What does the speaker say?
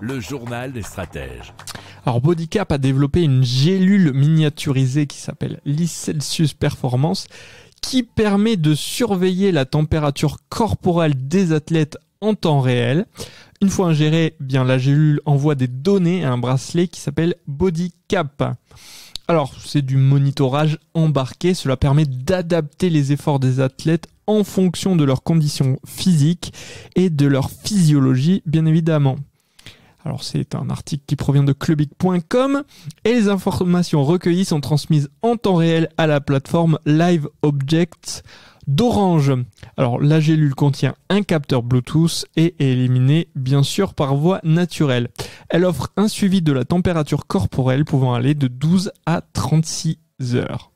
Le journal des stratèges. Alors Bodycap a développé une gélule miniaturisée qui s'appelle l'Icelsius Performance qui permet de surveiller la température corporelle des athlètes en temps réel. Une fois ingérée, eh bien la gélule envoie des données à un bracelet qui s'appelle Bodycap. Alors, c'est du monitorage embarqué, cela permet d'adapter les efforts des athlètes en fonction de leurs conditions physiques et de leur physiologie, bien évidemment. Alors c'est un article qui provient de clubic.com et les informations recueillies sont transmises en temps réel à la plateforme Live Objects d'Orange. Alors la gélule contient un capteur Bluetooth et est éliminée bien sûr par voie naturelle. Elle offre un suivi de la température corporelle pouvant aller de 12 à 36 heures.